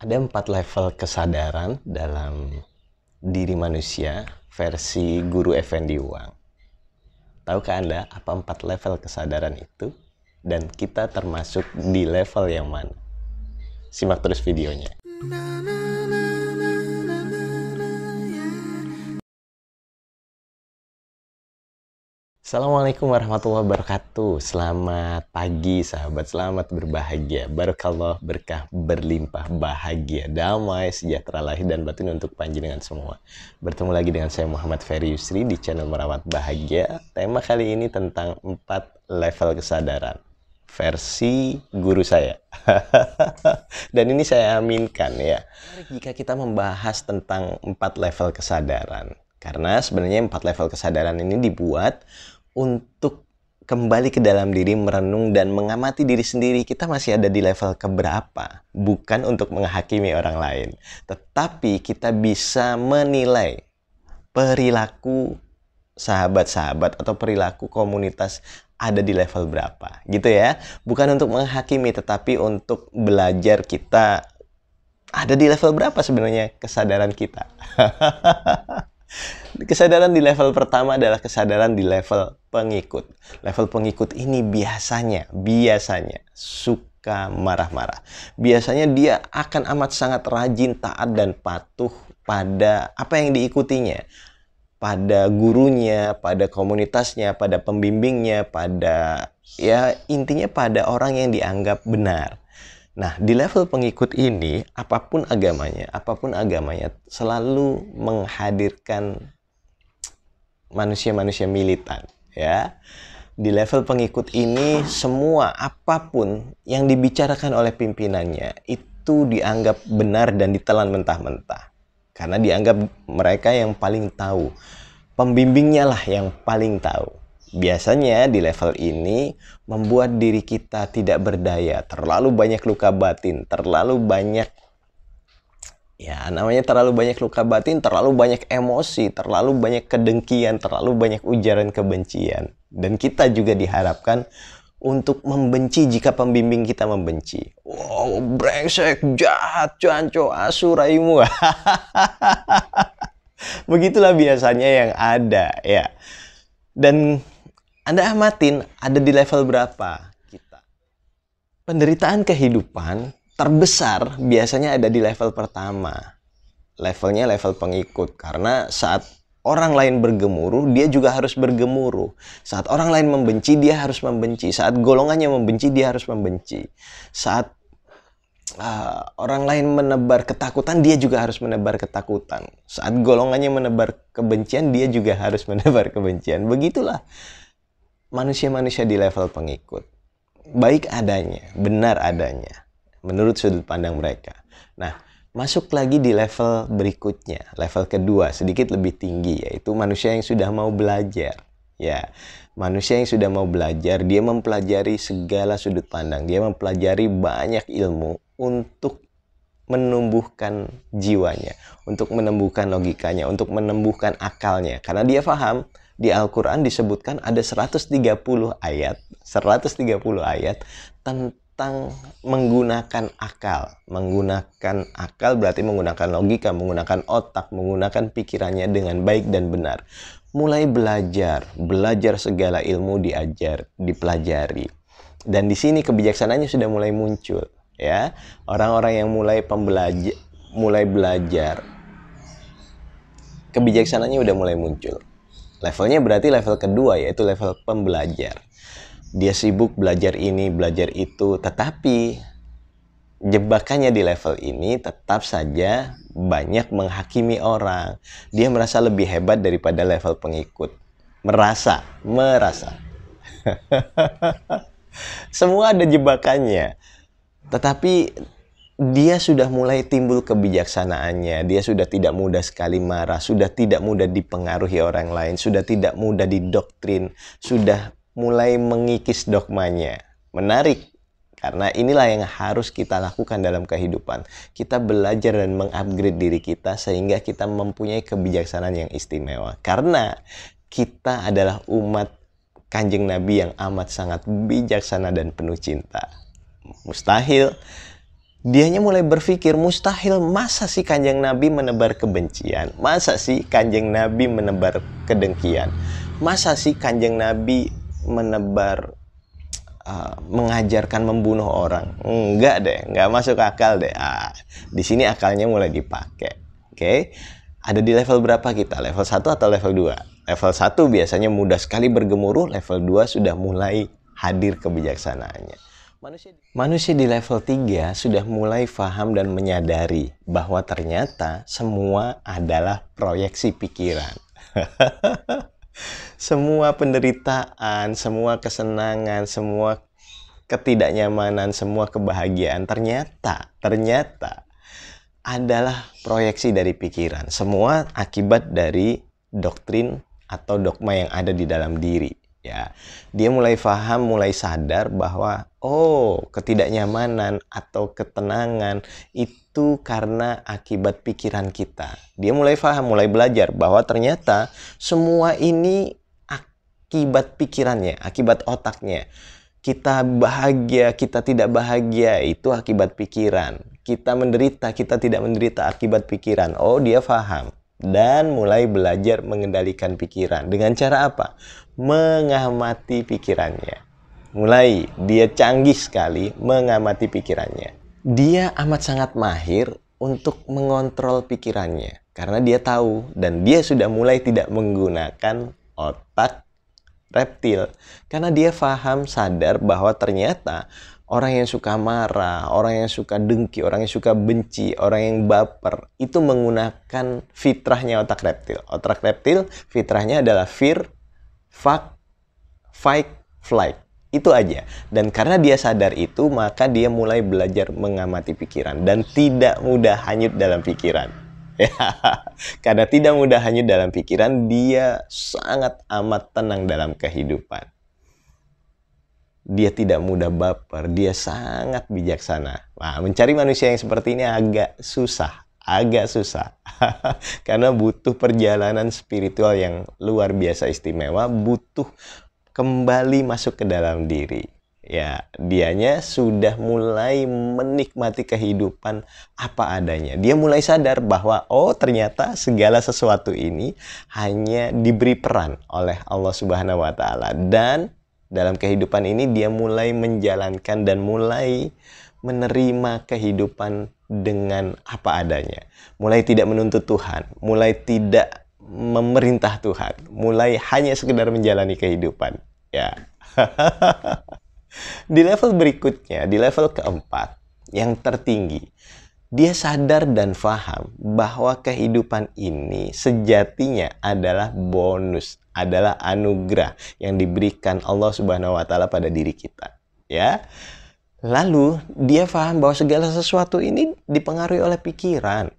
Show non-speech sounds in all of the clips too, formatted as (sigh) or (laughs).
ada empat level kesadaran dalam diri manusia versi guru Effendi Wang. Tahukah Anda apa empat level kesadaran itu? Dan kita termasuk di level yang mana? Simak terus videonya. Nah, nah. Assalamualaikum warahmatullahi wabarakatuh. Selamat pagi sahabat, selamat berbahagia. Barakallah, berkah, berlimpah, bahagia, damai, sejahtera lahir dan batin untuk panji dengan semua. Bertemu lagi dengan saya Muhammad Ferry Yusri di channel Merawat Bahagia. Tema kali ini tentang 4 level kesadaran versi guru saya. (laughs) Dan ini saya aminkan ya. Jika kita membahas tentang empat level kesadaran. Karena sebenarnya empat level kesadaran ini dibuat untuk kembali ke dalam diri, merenung dan mengamati diri sendiri kita masih ada di level keberapa. Bukan untuk menghakimi orang lain. Tetapi kita bisa menilai perilaku sahabat-sahabat atau perilaku komunitas ada di level berapa gitu ya bukan untuk menghakimi tetapi untuk belajar kita ada di level berapa sebenarnya kesadaran kita (laughs) Kesadaran di level pertama adalah kesadaran di level pengikut. Level pengikut ini biasanya, biasanya suka marah-marah. Biasanya dia akan amat sangat rajin, taat, dan patuh pada apa yang diikutinya. Pada gurunya, pada komunitasnya, pada pembimbingnya, pada ya intinya pada orang yang dianggap benar. Nah, di level pengikut ini, apapun agamanya, apapun agamanya, selalu menghadirkan manusia-manusia militan, ya. Di level pengikut ini, semua apapun yang dibicarakan oleh pimpinannya itu dianggap benar dan ditelan mentah-mentah. Karena dianggap mereka yang paling tahu. Pembimbingnya lah yang paling tahu. Biasanya di level ini membuat diri kita tidak berdaya, terlalu banyak luka batin, terlalu banyak ya namanya terlalu banyak luka batin, terlalu banyak emosi, terlalu banyak kedengkian, terlalu banyak ujaran kebencian. Dan kita juga diharapkan untuk membenci jika pembimbing kita membenci. Wow, brengsek, jahat, cuanco, asuraimu. (laughs) Begitulah biasanya yang ada ya. Dan anda amatin ada di level berapa kita. Penderitaan kehidupan terbesar biasanya ada di level pertama. Levelnya level pengikut karena saat orang lain bergemuruh, dia juga harus bergemuruh. Saat orang lain membenci, dia harus membenci. Saat golongannya membenci, dia harus membenci. Saat uh, orang lain menebar ketakutan, dia juga harus menebar ketakutan. Saat golongannya menebar kebencian, dia juga harus (laughs) menebar kebencian. Begitulah manusia-manusia di level pengikut. Baik adanya, benar adanya, menurut sudut pandang mereka. Nah, masuk lagi di level berikutnya, level kedua, sedikit lebih tinggi, yaitu manusia yang sudah mau belajar. Ya, manusia yang sudah mau belajar, dia mempelajari segala sudut pandang, dia mempelajari banyak ilmu untuk menumbuhkan jiwanya, untuk menumbuhkan logikanya, untuk menumbuhkan akalnya, karena dia paham di Al-Quran disebutkan ada 130 ayat, 130 ayat tentang menggunakan akal. Menggunakan akal berarti menggunakan logika, menggunakan otak, menggunakan pikirannya dengan baik dan benar. Mulai belajar, belajar segala ilmu diajar, dipelajari. Dan di sini kebijaksanaannya sudah mulai muncul ya. Orang-orang yang mulai pembelajar mulai belajar kebijaksanaannya sudah mulai muncul. Levelnya berarti level kedua yaitu level pembelajar. Dia sibuk belajar ini, belajar itu, tetapi jebakannya di level ini tetap saja banyak menghakimi orang. Dia merasa lebih hebat daripada level pengikut. Merasa, merasa. (laughs) Semua ada jebakannya. Tetapi dia sudah mulai timbul kebijaksanaannya, dia sudah tidak mudah sekali marah, sudah tidak mudah dipengaruhi orang lain, sudah tidak mudah didoktrin, sudah mulai mengikis dogmanya. Menarik, karena inilah yang harus kita lakukan dalam kehidupan. Kita belajar dan mengupgrade diri kita sehingga kita mempunyai kebijaksanaan yang istimewa. Karena kita adalah umat kanjeng Nabi yang amat sangat bijaksana dan penuh cinta. Mustahil dianya mulai berpikir mustahil masa sih kanjeng Nabi menebar kebencian masa sih kanjeng Nabi menebar kedengkian masa sih kanjeng Nabi menebar uh, mengajarkan membunuh orang enggak deh enggak masuk akal deh ah, di sini akalnya mulai dipakai oke okay? ada di level berapa kita level 1 atau level 2 level 1 biasanya mudah sekali bergemuruh level 2 sudah mulai hadir kebijaksanaannya Manusia di level 3 sudah mulai paham dan menyadari bahwa ternyata semua adalah proyeksi pikiran. (laughs) semua penderitaan, semua kesenangan, semua ketidaknyamanan, semua kebahagiaan ternyata, ternyata adalah proyeksi dari pikiran. Semua akibat dari doktrin atau dogma yang ada di dalam diri ya dia mulai faham, mulai sadar bahwa oh ketidaknyamanan atau ketenangan itu karena akibat pikiran kita dia mulai faham, mulai belajar bahwa ternyata semua ini akibat pikirannya akibat otaknya kita bahagia kita tidak bahagia itu akibat pikiran kita menderita kita tidak menderita akibat pikiran oh dia faham dan mulai belajar mengendalikan pikiran. Dengan cara apa? Mengamati pikirannya. Mulai dia canggih sekali mengamati pikirannya. Dia amat sangat mahir untuk mengontrol pikirannya karena dia tahu dan dia sudah mulai tidak menggunakan otak reptil karena dia paham sadar bahwa ternyata Orang yang suka marah, orang yang suka dengki, orang yang suka benci, orang yang baper, itu menggunakan fitrahnya otak reptil. Otak reptil fitrahnya adalah fear, fuck, fight, flight. Itu aja. Dan karena dia sadar itu, maka dia mulai belajar mengamati pikiran dan tidak mudah hanyut dalam pikiran. (laughs) Ya, karena tidak mudah hanyut dalam pikiran, dia sangat amat tenang dalam kehidupan dia tidak mudah baper, dia sangat bijaksana. Nah, mencari manusia yang seperti ini agak susah, agak susah. (laughs) Karena butuh perjalanan spiritual yang luar biasa istimewa, butuh kembali masuk ke dalam diri. Ya, dianya sudah mulai menikmati kehidupan apa adanya. Dia mulai sadar bahwa oh ternyata segala sesuatu ini hanya diberi peran oleh Allah Subhanahu wa taala dan dalam kehidupan ini dia mulai menjalankan dan mulai menerima kehidupan dengan apa adanya. Mulai tidak menuntut Tuhan, mulai tidak memerintah Tuhan, mulai hanya sekedar menjalani kehidupan. Ya. (laughs) di level berikutnya, di level keempat, yang tertinggi, dia sadar dan faham bahwa kehidupan ini sejatinya adalah bonus, adalah anugerah yang diberikan Allah Subhanahu wa taala pada diri kita, ya. Lalu dia faham bahwa segala sesuatu ini dipengaruhi oleh pikiran.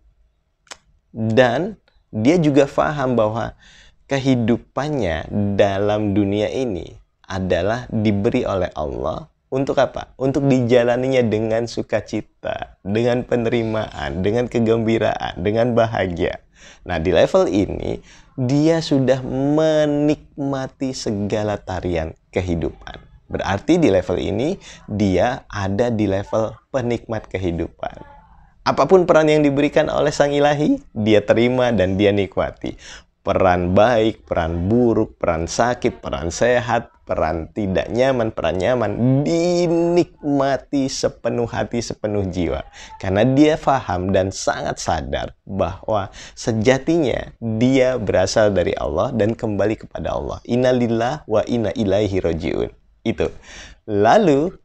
Dan dia juga faham bahwa kehidupannya dalam dunia ini adalah diberi oleh Allah untuk apa? Untuk dijalaninya dengan sukacita, dengan penerimaan, dengan kegembiraan, dengan bahagia. Nah, di level ini dia sudah menikmati segala tarian kehidupan. Berarti di level ini dia ada di level penikmat kehidupan. Apapun peran yang diberikan oleh Sang Ilahi, dia terima dan dia nikmati. Peran baik, peran buruk, peran sakit, peran sehat, peran tidak nyaman, peran nyaman dinikmati sepenuh hati, sepenuh jiwa. Karena dia faham dan sangat sadar bahwa sejatinya dia berasal dari Allah dan kembali kepada Allah. Innalillah wa inna ilaihi rojiun. Itu. Lalu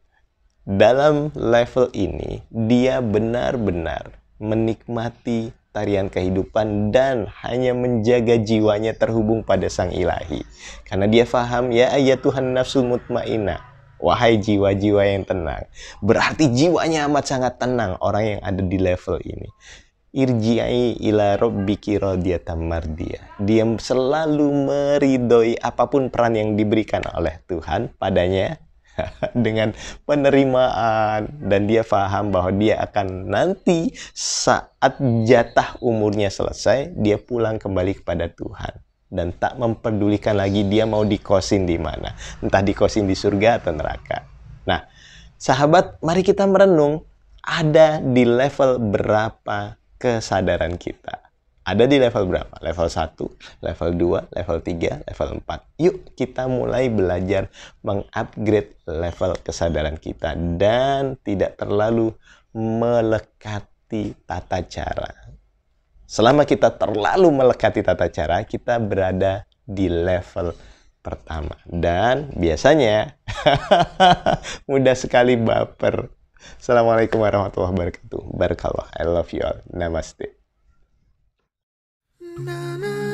dalam level ini dia benar-benar menikmati tarian kehidupan dan hanya menjaga jiwanya terhubung pada sang ilahi. Karena dia faham ya ayat Tuhan nafsul mutmainah. Wahai jiwa-jiwa yang tenang. Berarti jiwanya amat sangat tenang orang yang ada di level ini. Irji'i ila rabbiki radiyatan mardiyah. Dia selalu meridoi apapun peran yang diberikan oleh Tuhan padanya (laughs) dengan penerimaan dan dia paham bahwa dia akan nanti saat jatah umurnya selesai dia pulang kembali kepada Tuhan dan tak mempedulikan lagi dia mau dikosin di mana entah dikosin di surga atau neraka nah sahabat mari kita merenung ada di level berapa kesadaran kita ada di level berapa? Level 1, level 2, level 3, level 4. Yuk kita mulai belajar mengupgrade level kesadaran kita dan tidak terlalu melekati tata cara. Selama kita terlalu melekati tata cara, kita berada di level pertama. Dan biasanya (laughs) mudah sekali baper. Assalamualaikum warahmatullahi wabarakatuh. Barakallah. I love you all. Namaste. na na